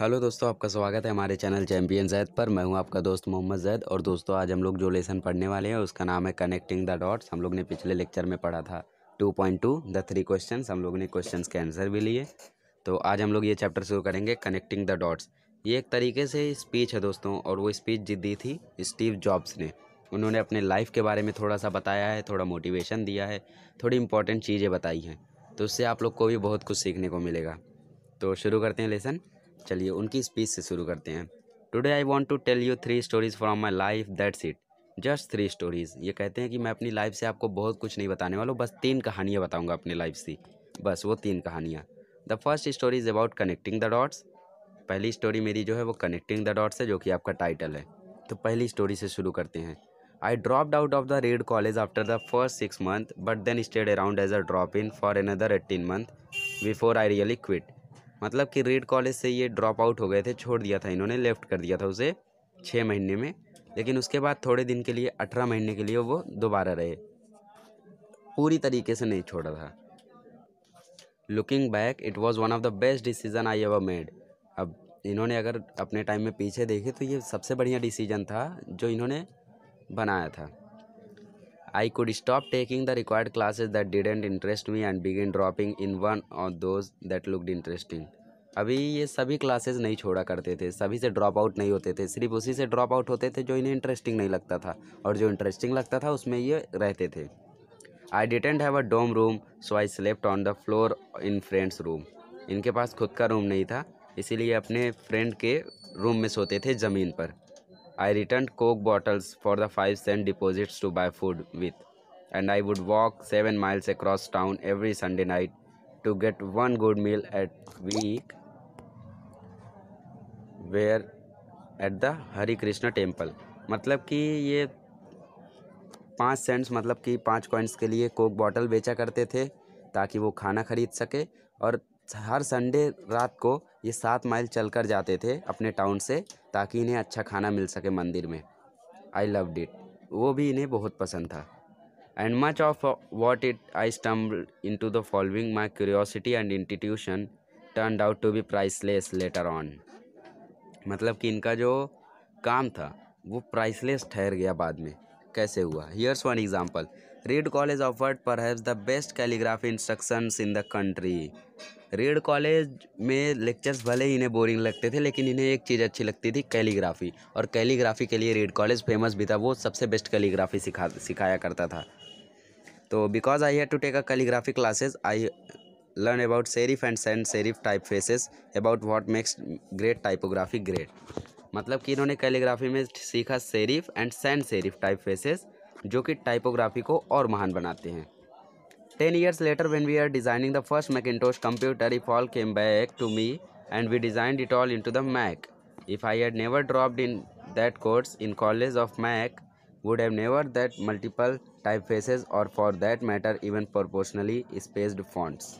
Hello दोस्तों आपका स्वागत है हमारे चैनल चैम्पियन जैद पर मैं हूं आपका दोस्त मोहम्मद जैद और दोस्तों आज हम लोग जो लेसन पढ़ने वाले हैं उसका नाम है कनेक्टिंग द डॉट्स हम लोग ने पिछले लेक्चर में पढ़ा था 2.2 द थ्री क्वेश्चन हम लोग ने क्वेश्चन के आंसर भी लिए तो आज हम लोग ये चैप्टर शुरू करेंगे कनेक्टिंग द डॉट्स ये एक तरीके से स्पीच है दोस्तों और वो स्पीच दी थी स्टीव जॉब्स ने उन्होंने अपने लाइफ के बारे में थोड़ा सा बताया है थोड़ा मोटिवेशन दिया है थोड़ी इंपॉर्टेंट चीज़ें बताई हैं तो उससे आप लोग को भी बहुत कुछ सीखने को मिलेगा तो शुरू करते हैं लेसन चलिए उनकी स्पीच से शुरू करते हैं today I want to tell you three stories from my life that's it just three stories ये कहते हैं कि मैं अपनी लाइफ से आपको बहुत कुछ नहीं बताने वाला बस तीन कहानियाँ बताऊँगा अपनी लाइफ से बस वो तीन कहानियाँ the first story is about connecting the dots पहली स्टोरी मेरी जो है वो कनेक्टिंग द डॉट्स है जो कि आपका टाइटल है तो पहली स्टोरी से शुरू करते हैं I drop out of the Reed college after the first six month but then stayed around as a drop in for another eighteen month before I really quit मतलब कि रेड कॉलेज से ये drop out हो गए थे छोड़ दिया था इन्होंने लेफ्ट कर दिया था उसे छः महीने में लेकिन उसके बाद थोड़े दिन के लिए अठारह महीने के लिए वो दोबारा रहे पूरी तरीके से नहीं छोड़ा था looking back it was one of the best decision I ever made अब इन्होंने अगर अपने टाइम में पीछे देखे तो ये सबसे बढ़िया डिसीजन था जो इन्होंने बनाया था I could stop taking the required classes that didn't interest me and begin dropping in one or those that looked interesting. अभी ये सभी क्लासेस नहीं छोड़ा करते थे सभी से ड्रॉप आउट नहीं होते थे सिर्फ उसी से ड्रॉप आउट होते थे जो इन्हें इंटरेस्टिंग नहीं लगता था और जो इंटरेस्टिंग लगता था उसमें ये रहते थे I didn't have a dorm room so I slept on the floor in friends room इनके पास खुद का रूम नहीं था इसीलिए अपने फ्रेंड के रूम में सोते थे ज़मीन पर I returned Coke bottles for the 5 cent deposits to buy food with, and I would walk 7 miles across town every Sunday night to get one good meal at week where at the Hare Krishna temple. मतलब कि ये पाँच cents मतलब कि पाँच coins के लिए Coke bottle बेचा करते थे ताकि वो खाना खरीद सके और हर संडे रात को ये सात माइल चल कर जाते थे अपने टाउन से ताकि इन्हें अच्छा खाना मिल सके मंदिर में आई लव डिट वो भी इन्हें बहुत पसंद था and much of what it I stumbled into the following my curiosity and institution turn out to be priceless later on मतलब कि इनका जो काम था वो प्राइसलेस ठहर गया बाद में कैसे हुआ here's one example Reed college offered perhaps the best calligraphy instructions in the country Reed college में लेक्चर्स भले ही इन्हें बोरिंग लगते थे लेकिन इन्हें एक चीज़ अच्छी लगती थी कैलीग्राफी और कैलीग्राफी के लिए रेड कॉलेज फेमस भी था वो सबसे बेस्ट कैलीग्राफी सिखा सिखाया करता था तो because I had to take a calligraphy classes I learn about about and sans sans typefaces about what makes great typography great मतलब कि इन्होंने कैलीग्राफी में सीखा serif and sans serif typefaces जो कि टाइपोग्राफी को और महान बनाते हैं ten years later when we are designing the first Macintosh computer if all came back to me and we designed it all in into the Mac if I had never dropped in that course in college of Mac would have never that multiple typefaces और for that matter even proportionally spaced fonts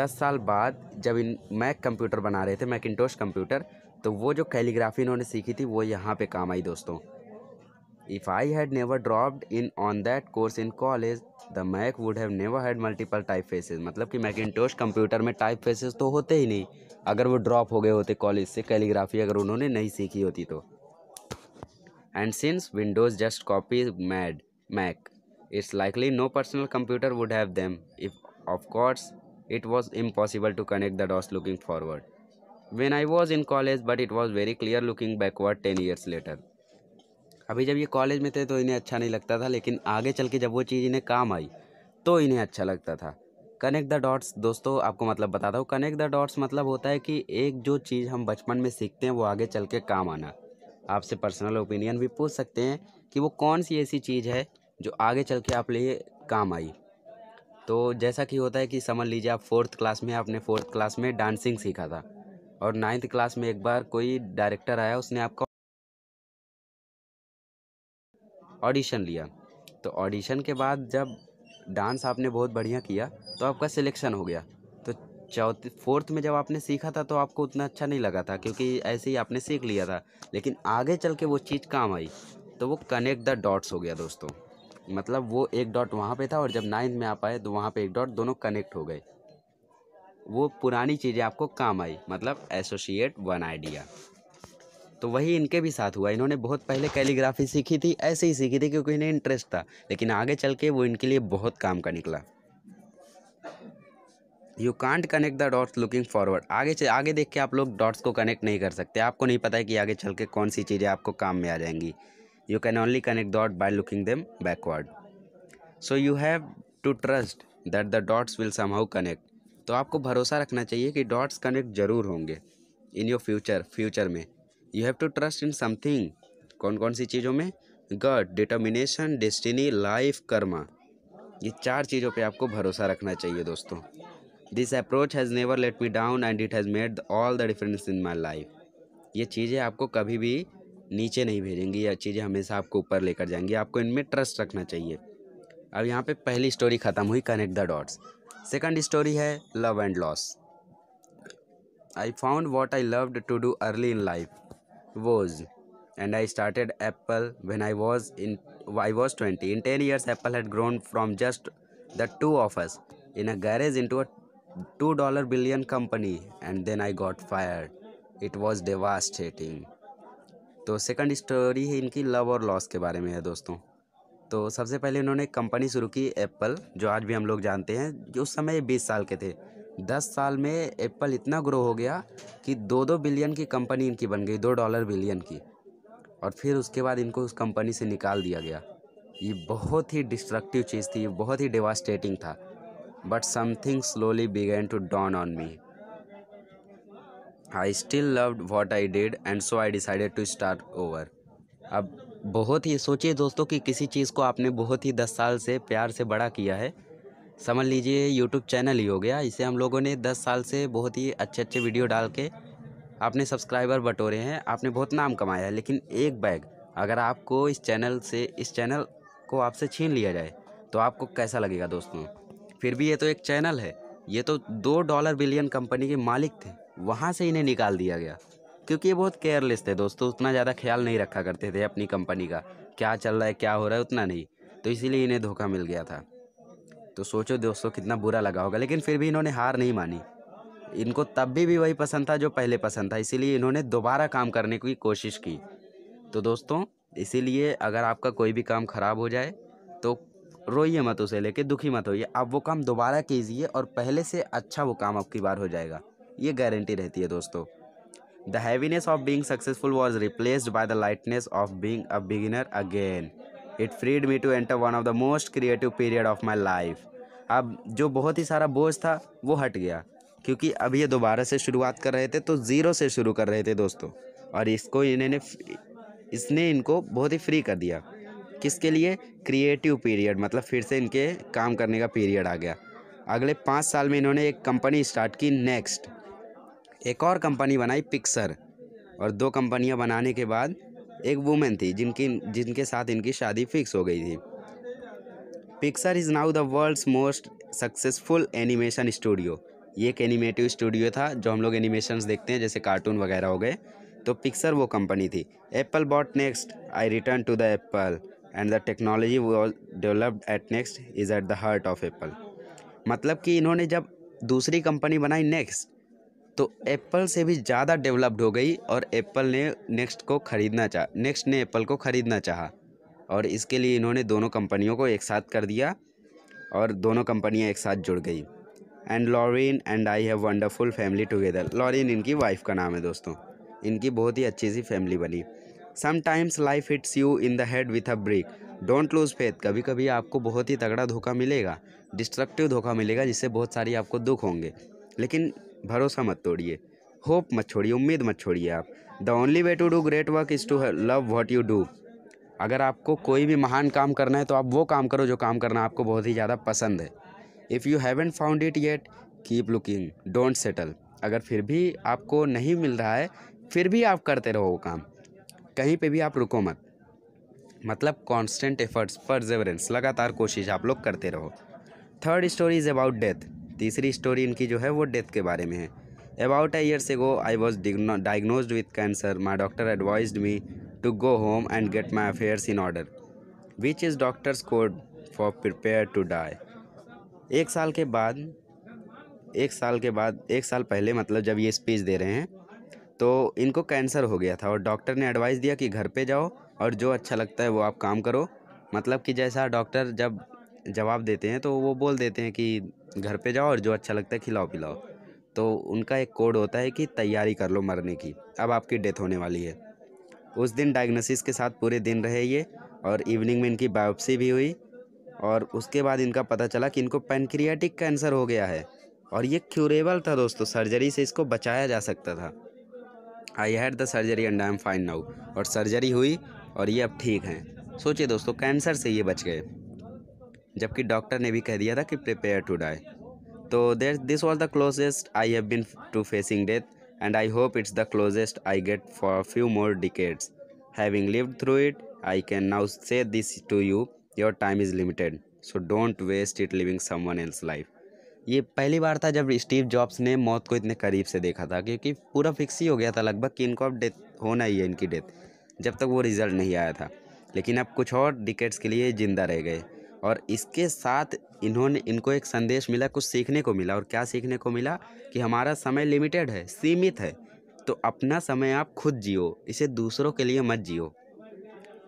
दस साल बाद जब इन Mac computer बना रहे थे Macintosh computer तो वो जो कैलीग्राफी इन्होंने सीखी थी वो यहाँ पे काम आई दोस्तों if I had never dropped in on that course in college the Mac would have never had multiple typefaces मतलब कि मैकिनटोश कंप्यूटर में टाइप फेसेज तो होते ही नहीं अगर वो ड्रॉप हो गए होते कॉलेज से कैलीग्राफी अगर उन्होंने नहीं सीखी होती तो and since Windows just copy made Mac it's likely no personal computer would have them if of course it was impossible to connect the dots looking forward when I was in college but it was very clear looking backward ten years later अभी जब ये college में थे तो इन्हें अच्छा नहीं लगता था लेकिन आगे चल के जब वो चीज़ इन्हें काम आई तो इन्हें अच्छा लगता था कनेक्ट द डॉट्स दोस्तों आपको मतलब बताता हूँ कनेक्ट द डॉट्स मतलब होता है कि एक जो चीज़ हम बचपन में सीखते हैं वो आगे चल के काम आना आपसे पर्सनल ओपिनियन भी पूछ सकते हैं कि वो कौन सी ऐसी चीज़ है जो आगे चल के आप लिए काम आई तो जैसा कि होता है कि समझ लीजिए आप फोर्थ क्लास में आपने फोर्थ क्लास में डांसिंग सीखा था और नाइन्थ क्लास में एक बार कोई डायरेक्टर आया उसने आपका ऑडिशन लिया तो ऑडिशन के बाद जब डांस आपने बहुत बढ़िया किया तो आपका सिलेक्शन हो गया तो चौथ फोर्थ में जब आपने सीखा था तो आपको उतना अच्छा नहीं लगा था क्योंकि ऐसे ही आपने सीख लिया था लेकिन आगे चल के वो चीज़ काम आई तो वो कनेक्ट द डॉट्स हो गया दोस्तों मतलब वो एक डॉट वहाँ पे था और जब नाइन्थ में आप आए तो वहाँ पे एक डॉट दोनों कनेक्ट हो गए वो पुरानी चीज़ें आपको काम आई मतलब एसोसिएट वन आइडिया तो वही इनके भी साथ हुआ इन्होंने बहुत पहले कैलीग्राफी सीखी थी ऐसे ही सीखी थी क्योंकि इन्हें इंटरेस्ट था लेकिन आगे चल के वो इनके लिए बहुत काम का निकला you can't connect the dots looking forward आगे चल, आगे देख के आप लोग डॉट्स को कनेक्ट नहीं कर सकते आपको नहीं पता है कि आगे चल के कौन सी चीज़ें आपको काम में आ जाएंगी you can only connect dot by looking them backward so you have to trust that the dots will somehow connect तो आपको भरोसा रखना चाहिए कि डॉट्स कनेक्ट ज़रूर होंगे इन योर फ्यूचर फ्यूचर में you have to trust in something कौन कौन सी चीज़ों में गड डिटर्मिनेशन डेस्टिनी लाइफ कर्मा ये चार चीज़ों पे आपको भरोसा रखना चाहिए दोस्तों this approach has never let me down and it has made all the difference in my life ये चीज़ें आपको कभी भी नीचे नहीं भेजेंगी ये चीज़ें हमेशा आपको ऊपर लेकर जाएंगी आपको इनमें ट्रस्ट रखना चाहिए अब यहाँ पे पहली स्टोरी ख़त्म हुई connect the dots second story है love and loss I found what I loved to do early in life was and I started Apple when I was in I was twenty in ten years Apple had grown from just the two offers in a garage into a two dollar billion company and then I got fire it was devastating तो second story है इनकी love और loss के बारे में है दोस्तों तो सबसे पहले उन्होंने कंपनी शुरू की एप्पल जो आज भी हम लोग जानते हैं जो उस समय बीस साल के थे दस साल में एप्पल इतना ग्रो हो गया कि दो दो बिलियन की कंपनी इनकी बन गई दो डॉलर बिलियन की और फिर उसके बाद इनको उस कंपनी से निकाल दिया गया ये बहुत ही डिस्ट्रक्टिव चीज़ थी बहुत ही डिवास्टेटिंग था but something slowly began to dawn on me I still loved what I did and so I decided to start over अब बहुत ही सोचिए दोस्तों कि किसी चीज़ को आपने बहुत ही दस साल से प्यार से बड़ा किया है समझ लीजिए यूट्यूब चैनल ही हो गया इसे हम लोगों ने दस साल से बहुत ही अच्छे अच्छे वीडियो डाल के आपने सब्सक्राइबर बटोरे हैं आपने बहुत नाम कमाया है लेकिन एक बैग अगर आपको इस चैनल से इस चैनल को आपसे छीन लिया जाए तो आपको कैसा लगेगा दोस्तों फिर भी ये तो एक चैनल है ये तो दो डॉलर बिलियन कंपनी के मालिक थे वहाँ से इन्हें निकाल दिया गया क्योंकि ये बहुत केयरलेस थे दोस्तों उतना ज़्यादा ख्याल नहीं रखा करते थे अपनी कंपनी का क्या चल रहा है क्या हो रहा है उतना नहीं तो इसीलिए इन्हें धोखा मिल गया था तो सोचो दोस्तों कितना बुरा लगा होगा लेकिन फिर भी इन्होंने हार नहीं मानी इनको तब भी, भी वही पसंद था जो पहले पसंद था इसीलिए इन्होंने दोबारा काम करने की कोशिश की तो दोस्तों इसीलिए अगर आपका कोई भी काम ख़राब हो जाए तो रोइए मत उसे लेके दुखी मत होइए आप वो काम दोबारा कीजिए और पहले से अच्छा वो काम आपकी बार हो जाएगा ये गारंटी रहती है दोस्तों The heaviness of being successful was replaced by the lightness of being a beginner again. It freed me to enter one of the most creative period of my life. अब जो बहुत ही सारा बोझ था वो हट गया क्योंकि अब ये दोबारा से शुरुआत कर रहे थे तो ज़ीरो से शुरू कर रहे थे दोस्तों और इसको इन्होंने इसने इनको बहुत ही फ्री कर दिया किसके लिए क्रिएटिव पीरियड मतलब फिर से इनके काम करने का पीरियड आ गया अगले पाँच साल में इन्होंने एक कंपनी स्टार्ट की नेक्स्ट एक और कंपनी बनाई पिक्सर और दो कंपनियां बनाने के बाद एक वुमेन थी जिनकी जिनके साथ इनकी शादी फिक्स हो गई थी Pixar is now the world's most successful animation studio ये एक एनिमेटिव स्टूडियो था जो हम लोग एनिमेशन देखते हैं जैसे कार्टून वगैरह हो गए तो पिक्सर वो कंपनी थी Apple bought NeXT I return to the Apple and the technology was developed at NeXT is at the heart of Apple मतलब कि इन्होंने जब दूसरी कंपनी बनाई नेक्स्ट तो एप्पल से भी ज़्यादा डेवलप्ड हो गई और एप्पल ने नेक्स्ट को ख़रीदना चाह नेक्स्ट ने एप्पल को ख़रीदना चाहा और इसके लिए इन्होंने दोनों कंपनियों को एक साथ कर दिया और दोनों कंपनियां एक साथ जुड़ गई and Laurene and I have wonderful family together Laurene इनकी वाइफ का नाम है दोस्तों इनकी बहुत ही अच्छी सी फैमिली बनी sometimes life it's you in the head with a break don't lose faith कभी कभी आपको बहुत ही तगड़ा धोखा मिलेगा डिस्ट्रक्टिव धोखा मिलेगा जिससे बहुत सारी आपको दुख होंगे लेकिन भरोसा मत तोड़िए होप मत छोड़िए उम्मीद मत छोड़िए आप the only way to do great work is to love what you do अगर आपको कोई भी महान काम करना है तो आप वो काम करो जो काम करना आपको बहुत ही ज़्यादा पसंद है if you haven't found it yet keep looking don't settle अगर फिर भी आपको नहीं मिल रहा है फिर भी आप करते रहो काम कहीं पे भी आप रुको मत मतलब कांस्टेंट एफर्ट्स परजेवरेंस लगातार कोशिश आप लोग करते रहो third story is about death तीसरी स्टोरी इनकी जो है वो डेथ के बारे में है about a years ago I was diagnose with cancer my doctor advise me to go home and get my affairs in order which is doctor's code for prepare to die एक साल के बाद एक साल के बाद एक साल पहले मतलब जब ये स्पीच दे रहे हैं तो इनको कैंसर हो गया था और डॉक्टर ने एडवाइस दिया कि घर पे जाओ और जो अच्छा लगता है वो आप काम करो मतलब कि जैसा डॉक्टर जब जवाब देते हैं तो वो बोल देते हैं कि घर पे जाओ और जो अच्छा लगता है खिलाओ पिलाओ तो उनका एक कोड होता है कि तैयारी कर लो मरने की अब आपकी डेथ होने वाली है उस दिन डायग्नोसिस के साथ पूरे दिन रहे ये और इवनिंग में इनकी बायोप्सी भी हुई और उसके बाद इनका पता चला कि इनको पेनक्रियाटिक कैंसर हो गया है और ये क्यूरेबल था दोस्तों सर्जरी से इसको बचाया जा सकता था I had the surgery and I am fine now और सर्जरी हुई और ये अब ठीक हैं सोचिए दोस्तों कैंसर से ये बच गए जबकि डॉक्टर ने भी कह दिया था कि प्रिपेयर टू डाई तो there this was the closest I have been to facing death and I hope it's the closest I get for few more decades having lived through it I can now say this to you your time is limited so don't waste it living someone else life ये पहली बार था जब Steve jobs ने मौत को इतने करीब से देखा था क्योंकि पूरा फिक्स ही हो गया था लगभग कि इनको अब डेथ होना ही है इनकी डेथ जब तक वो रिज़ल्ट नहीं आया था लेकिन अब कुछ और डिकेट्स के लिए ज़िंदा रह गए और इसके साथ इन्होंने इनको एक संदेश मिला कुछ सीखने को मिला और क्या सीखने को मिला कि हमारा समय लिमिटेड है सीमित है तो अपना समय आप खुद जियो इसे दूसरों के लिए मत जियो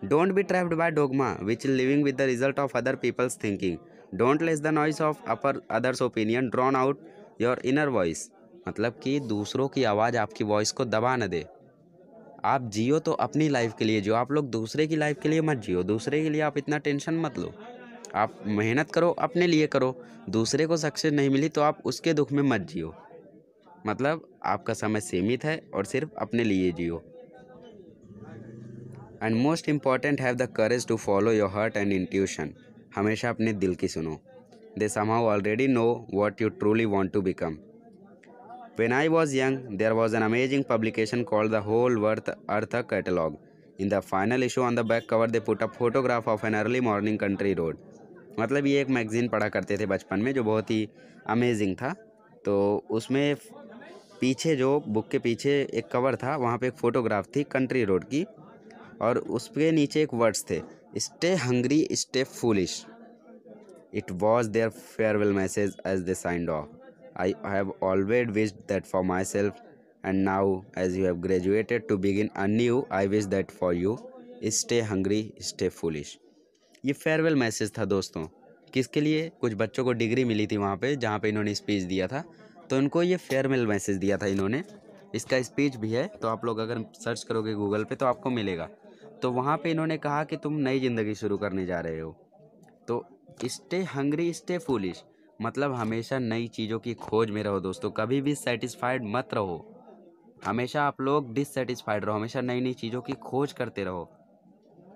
don't be trapped by dogma which living with the result of other people's thinking don't let the noise of upper others opinion drown out your inner voice मतलब कि दूसरों की आवाज़ आपकी वॉइस को दबा न दे आप जियो तो अपनी लाइफ के लिए जियो आप लोग दूसरे की लाइफ के लिए मत जियो दूसरे के लिए आप इतना टेंशन मत लो आप मेहनत करो अपने लिए करो दूसरे को सक्सेस नहीं मिली तो आप उसके दुख में मत जियो मतलब आपका समय सीमित है और सिर्फ अपने लिए जियो and most important have the courage to follow your heart and intuition हमेशा अपने दिल की सुनो they somehow already know what you truly want to become when I was young there was an amazing publication call the whole worth earth catalog in the final issue on the back cover they put a photograph of an early morning country road मतलब ये एक magazine पढ़ा करते थे बचपन में जो बहुत ही अमेजिंग था तो उसमें पीछे जो बुक के पीछे एक कवर था वहाँ पे एक फ़ोटोग्राफ थी कंट्री रोड की और उसके नीचे एक वर्ड्स थे stay hungry stay foolish it was their farewell message as they signed off I have always wish that for myself and now as you have graduated to begin a new I wish that for you stay hungry stay foolish ये farewell message था दोस्तों किसके लिए कुछ बच्चों को degree मिली थी वहाँ पे जहाँ पे इन्होंने स्पीच दिया था तो इनको ये फेयरवेल मैसेज दिया था इन्होंने इसका स्पीच भी है तो आप लोग अगर सर्च करोगे गूगल पे तो आपको मिलेगा तो वहाँ पे इन्होंने कहा कि तुम नई ज़िंदगी शुरू करने जा रहे हो तो स्टे हंग्री स्टे फूलिश मतलब हमेशा नई चीज़ों की खोज में रहो दोस्तों कभी भी सेटिस्फाइड मत रहो हमेशा आप लोग डिससेटिस्फाइड रहो हमेशा नई नई चीज़ों की खोज करते रहो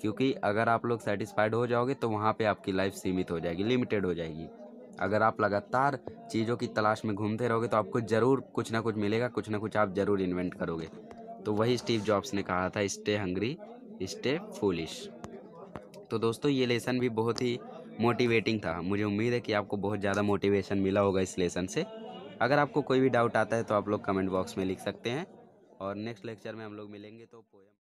क्योंकि अगर आप लोग सेटिस्फाइड हो जाओगे तो वहाँ पे आपकी लाइफ सीमित हो जाएगी लिमिटेड हो जाएगी अगर आप लगातार चीज़ों की तलाश में घूमते रहोगे तो आपको ज़रूर कुछ ना कुछ मिलेगा कुछ ना कुछ आप ज़रूर इन्वेंट करोगे तो वही स्टीव जॉब्स ने कहा था स्टे हंग्री स्टे फूलिश तो दोस्तों ये लेसन भी बहुत ही मोटिवेटिंग था मुझे उम्मीद है कि आपको बहुत ज़्यादा मोटिवेशन मिला होगा इस लेसन से अगर आपको कोई भी डाउट आता है तो आप लोग कमेंट बॉक्स में लिख सकते हैं और नेक्स्ट लेक्चर में हम लोग मिलेंगे तो पोएम